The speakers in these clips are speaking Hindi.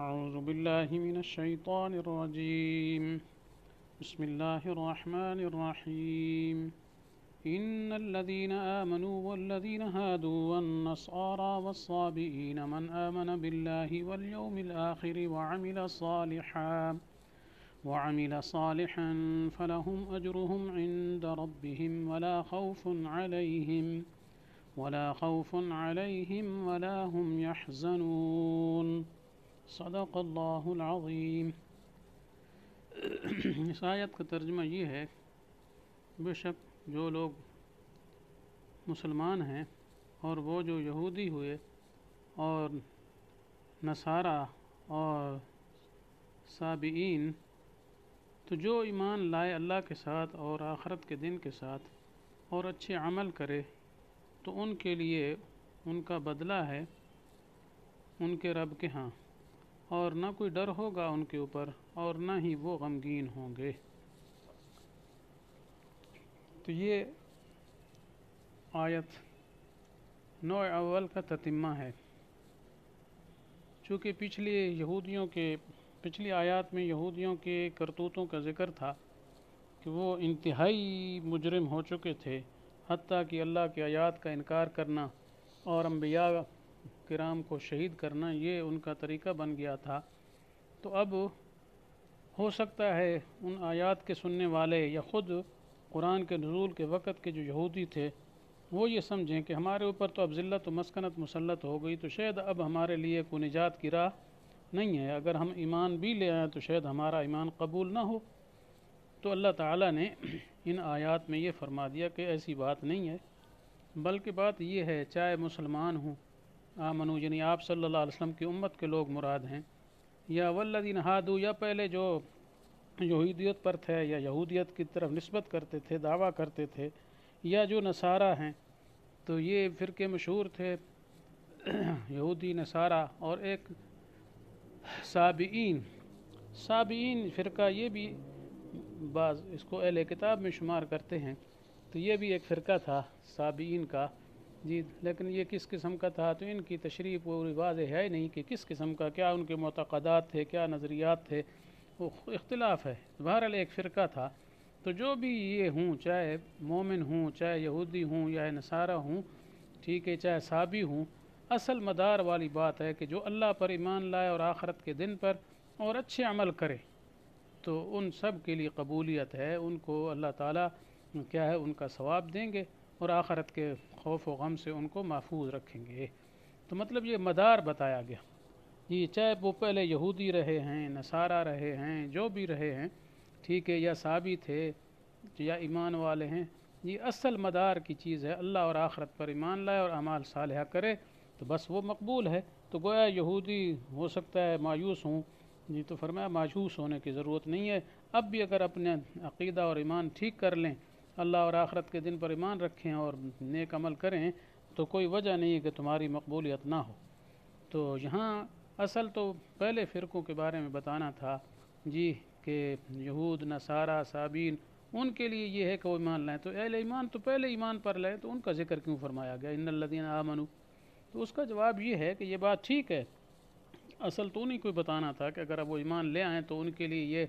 أعوذ بالله من الشيطان الرجيم بسم الله الرحمن الرحيم إن الذين آمنوا والذين هادوا والنصارى والصابئين من آمن بالله واليوم الآخر وعمل صالحا وعمل صالحا فلهم أجرهم عند ربهم ولا خوف عليهم ولا خوف عليهم ولا هم يحزنون सदक अल्लाम इस आयत का तर्जमा ये है बेशक जो लोग मुसलमान हैं और वो जो यहूदी हुए और नसारा और साबीन तो जो ईमान लाए अल्लाह के साथ और आखरत के दिन के साथ और अच्छे अमल करे तो उनके लिए उनका बदला है उनके रब के हाँ और ना कोई डर होगा उनके ऊपर और ना ही वो गमगीन होंगे तो ये आयत नौ अव्वल का ततिमा है चूँकि पिछले यहूदियों के पिछली आयत में यहूदियों के करतूतों का जिक्र था कि वो इंतहाई मुजरम हो चुके थे हती कि अल्लाह के आयात का इनकार करना और अम्बिया किराम को शहीद करना ये उनका तरीका बन गया था तो अब हो सकता है उन आयात के सुनने वाले या ख़ुद कुरान के नज़ूल के वक़्त के जो यहूदी थे वो ये समझें कि हमारे ऊपर तो अब ज़िल्त मस्कनत मुसलत हो गई तो शायद अब हमारे लिए कोई निजात की राह नहीं है अगर हम ईमान भी ले आएँ तो शायद हमारा ईमान कबूल ना हो तो अल्लाह ताला ने इन आयात में ये फरमा दिया कि ऐसी बात नहीं है बल्कि बात यह है चाहे मुसलमान हूँ आमनु यानी आप सल्लल्लाहु अलैहि वसल्लम की उम्मत के लोग मुराद हैं या वल्लिन हादू या पहले जो यहूदियत पर थे या यहूदियत की तरफ नस्बत करते थे दावा करते थे या जो नसारा हैं तो ये फ़िरके मशहूर थे यहूदी नसारा और एक सबीन सबीन फ़िरका ये भी बाज़ इसको अहल किताब में शुमार करते हैं तो ये भी एक फ़िरका था सबीन का जी लेकिन ये किस किस्म का था तो इनकी तशरी पूरी वाज है नहीं कि किस किस्म का क्या उनके मतदात थे क्या नज़रियात थे वो इख्तलाफ है बहरहाल एक फ़िरका था तो जो भी ये हूँ चाहे मोमिन हूँ चाहे यहूदी हूँ या नसारा हूँ ठीक है चाहे साबी हूँ असल मदार वाली बात है कि जो अल्लाह पर ईमान लाए और आखरत के दिन पर और अच्छे अमल करे तो उन सब के लिए कबूलियत है उनको अल्लाह ताला क्या है उनका सवाब देंगे और आखरत के खौफ व गम से उनको महफूज रखेंगे तो मतलब ये मदार बताया गया ये चाहे वो पहले यहूदी रहे हैं नसारा रहे हैं जो भी रहे हैं ठीक है या साबी थे या ईमान वाले हैं ये असल मदार की चीज़ है अल्लाह और आखरत पर ईमान लाए और अमाल साल करे तो बस वो मकबूल है तो गोया यहूदी हो सकता है मायूस हूँ जी तो फरमाया मायूस होने की ज़रूरत नहीं है अब भी अगर अपने अकीदा और ईमान ठीक कर लें अल्लाह और आखरत के दिन पर ईमान रखें और नेक अमल करें तो कोई वजह नहीं है कि तुम्हारी मकबूलियत ना हो तो यहाँ असल तो पहले फ़िरक़ों के बारे में बताना था जी कि यहूद नसारा साबीन उनके लिए ये है कि वो ईमान लाएँ तो अहले ईमान तो पहले ईमान पर लाएँ तो उनका जिक्र क्यों फरमाया गया इन लदीन आमनु तो उसका जवाब ये है कि ये बात ठीक है असल तो उन्हीं को बताना था कि अगर अब वो ईमान ले आएँ तो उनके लिए ये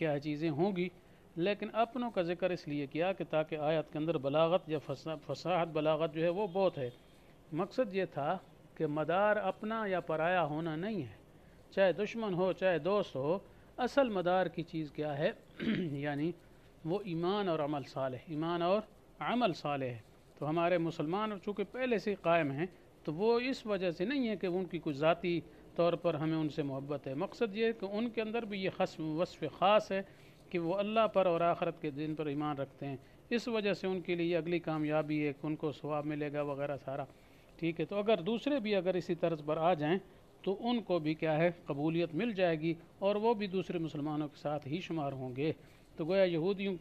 क्या चीज़ें होंगी लेकिन अपनों का जिक्र इसलिए किया कि ताकि आयत के अंदर बलागत या फसा, फसाहत बलागत जो है वो बहुत है मकसद ये था कि मदार अपना या पराया होना नहीं है चाहे दुश्मन हो चाहे दोस्त हो असल मदार की चीज़ क्या है यानी वो ईमान और अमल साल है ईमान और अमल साल है तो हमारे मुसलमान चूँकि पहले से कायम हैं तो वो इस वजह से नहीं है कि उनकी कुछ ज़ाती तौर पर हमें उनसे मोहब्बत है मकसद ये है कि उनके अंदर भी ये खस वसफ़ ख़ास है कि वो अल्लाह पर और आखरत के दिन पर ईमान रखते हैं इस वजह से उनके लिए अगली कामयाबी है कि उनको स्वाब मिलेगा वगैरह सारा ठीक है तो अगर दूसरे भी अगर इसी तर्ज पर आ जाएं तो उनको भी क्या है कबूलियत मिल जाएगी और वो भी दूसरे मुसलमानों के साथ ही शुमार होंगे तो गोया यहूदियों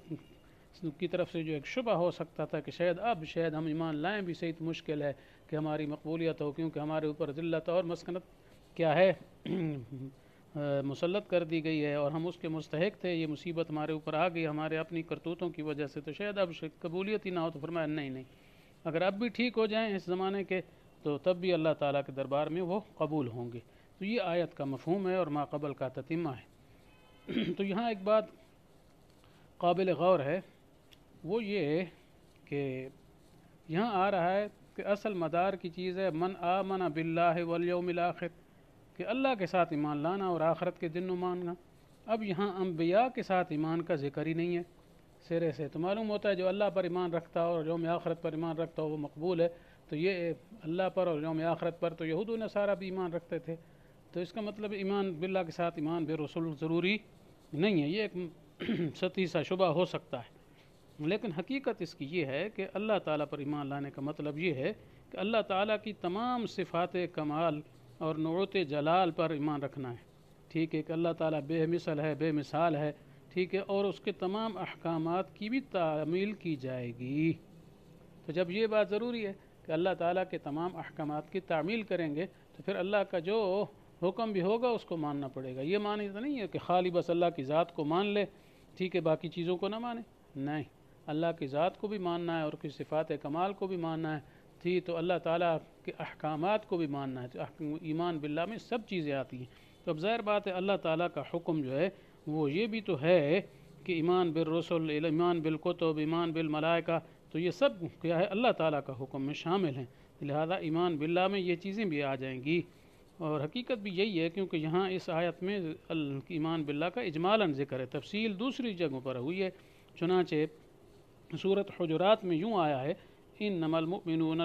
की तरफ से जो एक शुबा हो सकता था कि शायद अब शायद हम ईमान लाएं भी सही तो मुश्किल है कि हमारी मकबूलियत हो क्योंकि हमारे ऊपर ज़िल्त और मस्कनत क्या है मुसलत कर दी गई है और हम उसके मुस्तक थे ये मुसीबत हमारे ऊपर आ गई हमारे अपनी करतूतों की वजह से तो शायद अब कबूलियत ही ना हो तो फरमाया नहीं नहीं अगर अब भी ठीक हो जाएँ इस ज़माने के तो तब भी अल्लाह ताली के दरबार में वो कबूल होंगे तो ये आयत का मफहम है और माकबल का ततिमा है तो यहाँ एक बात काबिल गौर है वो ये कि यहाँ आ रहा है कि असल मदार की चीज़ है मन आ मना बिल्ला वलयमिल आखिर कि अल्लाह के साथ ईमान लाना और आखरत के दिन मानना अब यहाँ अम्बिया के साथ ईमान का जिक्र ही नहीं है सिरे से तो मालूम होता है जो अल्लाह पर ईमान रखता हो और योम आखरत पर ईमान रखता हो वो मकबूल है तो ये अल्लाह पर और योम आखरत पर तो यहूद नसारा भी ईमान रखते थे तो इसका मतलब ईमान बिल्ला के साथ ईमान बेरसूल ज़रूरी नहीं है ये एक सती सा शुबा हो सकता है लेकिन हकीकत इसकी ये है कि अल्लाह ताला पर ईमान लाने का मतलब ये है कि अल्लाह ताला की तमाम सिफात कमाल और नौत जलाल पर ईमान रखना है ठीक है कि अल्लाह ताला बेमिसल है बेमिसाल है ठीक है और उसके तमाम अहकाम की भी तामील की जाएगी तो जब ये बात ज़रूरी है कि अल्लाह ताला के तमाम अहकाम की तामील करेंगे तो फिर अल्लाह का जो हुक्म भी होगा उसको मानना पड़ेगा ये मान तो नहीं है कि खाली बस अल्लाह की ज़ात को मान ले ठीक है बाकी चीज़ों को ना माने नहीं अल्लाह की ज़ात को भी मानना है और उसकी सिफ़ात कमाल को भी मानना है थी तो अल्लाह ताला के अहकाम को भी मानना है तो ईमान बिल्ला में सब चीज़ें आती हैं तो अब ज़ाहिर बात है अल्लाह ताला का हुक्म जो है वो ये भी तो है कि ईमान बिलरसल ईमान बिलकुतब ईमान बिलमलाइका तो ये सब क्या है अल्लाह ताला का हुक्म में शामिल हैं लिहाजा ईमान बिल्ला में ये चीज़ें भी आ जाएंगी और हकीकत भी यही है क्योंकि यहाँ इस आयत में ईमान बिल्ला का इजमालन ज़िक्र है तफसील दूसरी जगहों पर हुई है चुनाचे सूरत हजरात में यूँ आया है इन्नमल मुमिनून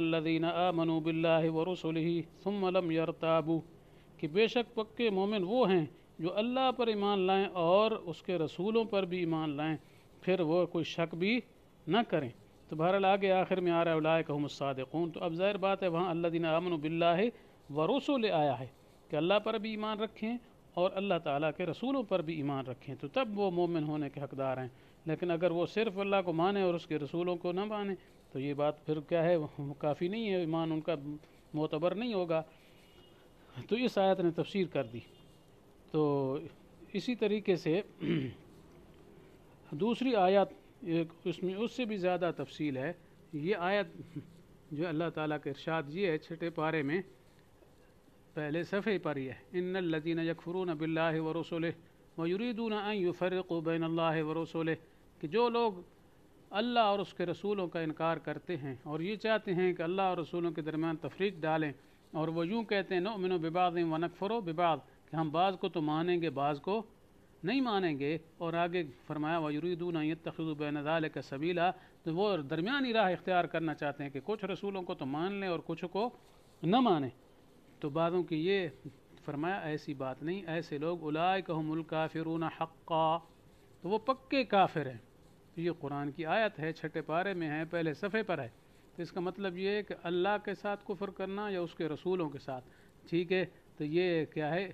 आमनु बिल्लाह व रसुलही थुम लम यरताबू कि बेशक पक्के मोमिन वो हैं जो अल्लाह पर ईमान लाएं और उसके रसूलों पर भी ईमान लाएं फिर वो कोई शक भी न करें तो बहरहाल आगे आखिर में आ रहा उलाय कहमसादून तो अब ज़ाहिर बात है वहाँ अल्लाह दिन आमन बिल्ला व रसुल आया है कि अल्लाह पर भी ईमान रखें और अल्लाह ताला के रसूलों पर भी ईमान रखें तो तब वो मोमिन होने के हकदार हैं लेकिन अगर वो सिर्फ़ अल्लाह को माने और उसके रसूलों को ना माने तो ये बात फिर क्या है काफ़ी नहीं है ईमान उनका मोतबर नहीं होगा तो इस आयत ने तफसीर कर दी तो इसी तरीके से दूसरी आयत एक उसमें उससे भी ज़्यादा तफसील है ये आयत जो अल्लाह ताला के इरशाद ये है छठे पारे में पहले सफ़े पर है इन लदीन यकफरून बिल्ला व रसोल बैन फ़रक़ुबैन व रसोल कि जो लोग अल्लाह और उसके रसूलों का इनकार करते हैं और ये चाहते हैं कि अल्लाह और रसूलों के दरमियान तफरीक डालें और वो यूँ कहते हैं नमिन बिबाद वनकफ़रो बिबाद कि हम बाज़ को तो मानेंगे बाज़ को नहीं मानेंगे और आगे फरमाया वजरीदून तखजुबैनदाल का सबीला तो वो दरमियानी राह इख्तियार करना चाहते हैं कि कुछ रसूलों को तो मान लें और कुछ को न माने तो बादों की ये फरमाया ऐसी बात नहीं ऐसे लोग उलाय कहमुल काफिर हक्का तो वो पक्के काफिर हैं तो ये कुरान की आयत है छठे पारे में है पहले सफ़े पर है तो इसका मतलब ये है कि अल्लाह के साथ कुफर करना या उसके रसूलों के साथ ठीक है तो ये क्या है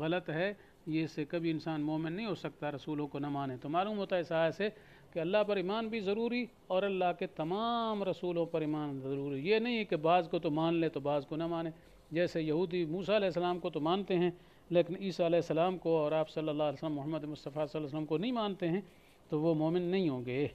गलत है ये से कभी इंसान मोमिन नहीं हो सकता रसूलों को न माने तो मालूम होता है सहाय से कि अल्लाह पर ईमान भी ज़रूरी और अल्लाह के तमाम रसूलों पर ईमान ज़रूरी ये नहीं है कि बाज़ को तो मान ले तो बाज़ को ना माने जैसे यहूदी मूसा सलाम को तो मानते हैं लेकिन ईसा सलाम को और आप सल्ला वसम मोहम्मद मुस्तफ़ा वसम को नहीं मानते हैं तो वो मोमिन नहीं होंगे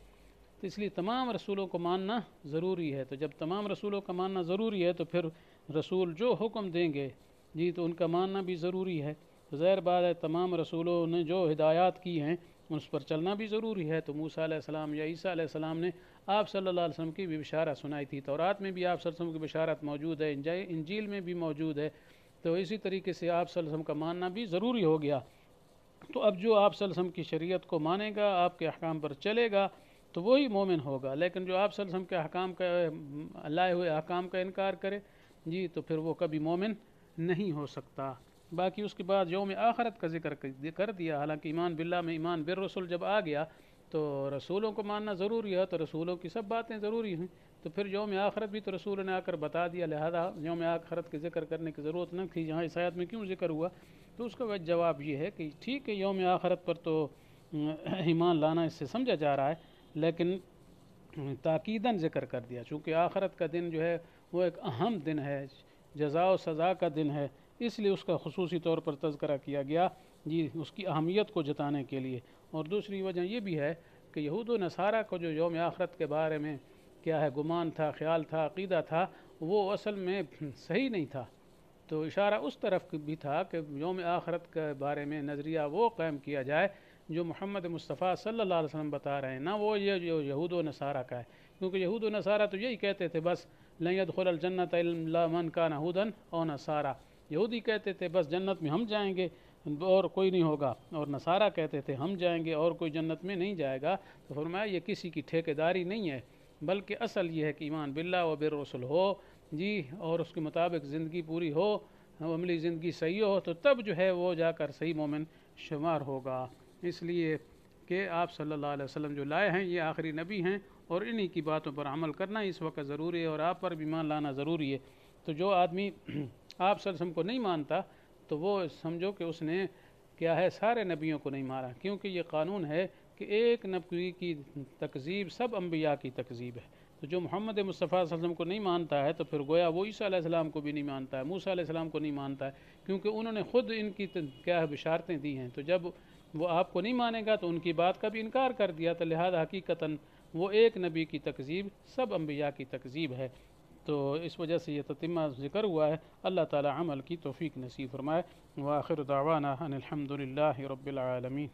तो इसलिए तमाम रसूलों को मानना ज़रूरी है तो जब तमाम रसूलों का मानना ज़रूरी है तो फिर रसूल जो हुक्म देंगे जी तो उनका मानना भी ज़रूरी है तो ज़ैर बात है तमाम रसूलों ने जो हिदायत की हैं उस पर चलना भी ज़रूरी है तो मूसा सलाम या ईसा ने आप सल्लल्लाहु अलैहि वसल्लम की भी बशारत सुनाई थी तौरात में भी आप वसल्लम की बशारत मौजूद है इंजील में भी मौजूद है तो इसी तरीके से आप वसल्लम का मानना भी ज़रूरी हो गया तो अब जो आप सलसम की शरीयत को मानेगा आपके अहकाम पर चलेगा तो वही मोमिन होगा लेकिन जो आप सलसम के अहकाम का लाए हुए अहकाम का इनकार करे जी तो फिर वो कभी मोमिन नहीं हो सकता बाकी उसके बाद योम आखरत का जिक्र कर दिया हालांकि ईमान बिल्ला में ईमान बिर रसूल जब आ गया तो रसूलों को मानना ज़रूरी है तो रसूलों की सब बातें ज़रूरी हैं तो फिर योम आखरत भी तो रसूल ने आकर बता दिया लिहाजा योम आखरत के जिक्र करने की ज़रूरत न थी जहाँ इस आयत में क्यों जिक्र हुआ तो उसका जवाब ये है कि ठीक है योम आखरत पर तो ईमान लाना इससे समझा जा रहा है लेकिन ताकीदन जिक्र कर दिया चूँकि आखरत का दिन जो है वो एक अहम दिन है जजा सज़ा का दिन है इसलिए उसका खसूसी तौर पर तस्करा किया गया जी उसकी अहमियत को जताने के लिए और दूसरी वजह यह भी है कि यहूद नसारा को जो योम आखरत के बारे में क्या है गुमान था ख्याल था अकीदा था वो असल में हम्म, सही नहीं था तो इशारा उस तरफ भी था कि योम आखरत के बारे में नज़रिया वो कायम किया जाए जो मोहम्मद मुस्तफ़ा सल्ला वसम बता रहे हैं ना वो ये जो यहूद व नसारा का है क्योंकि यहूद व नसारा तो यही कहते थे बस लैद खुलजन्नत मन का नहूदन और नसारा यहूदी कहते थे बस जन्नत में हम जाएंगे और कोई नहीं होगा और नसारा कहते थे हम जाएंगे और कोई जन्नत में नहीं जाएगा तो फरमाया ये किसी की ठेकेदारी नहीं है बल्कि असल ये है कि ईमान बिल्ला व बिररसुल हो जी और उसके मुताबिक ज़िंदगी पूरी हो अमली ज़िंदगी सही हो तो तब जो है वो जाकर सही मोमिन शुमार होगा इसलिए कि आप सल्लल्लाहु अलैहि वसल्लम जो लाए हैं ये आखिरी नबी हैं और इन्हीं की बातों पर अमल करना इस वक्त ज़रूरी है और आप पर भी मान लाना ज़रूरी है तो जो आदमी आप सलम को नहीं मानता तो वो समझो कि उसने क्या है सारे नबियों को नहीं मारा क्योंकि ये कानून है कि एक नबी की तकजीब सब अम्बिया की तकजीब है तो जो मोहम्मद मुस्तफ़ा वसम को नहीं मानता है तो फिर गोया वो ईसीम को भी नहीं मानता है मूसा को नहीं मानता है क्योंकि उन्होंने ख़ुद इनकी क्या है बिशारतें दी हैं तो जब वो आपको नहीं मानेगा तो उनकी बात का भी इनकार कर दिया तो लिहाजा हकीकता वो एक नबी की तकजीब सब अम्बिया की तकजीब है तो इस वजह से यह ततिमा जिक्र हुआ है अल्लाह ताला अमल की तोफ़ी नसीब फरमाए वाखिर दावाना अनिलहमदिल्ला रबालमी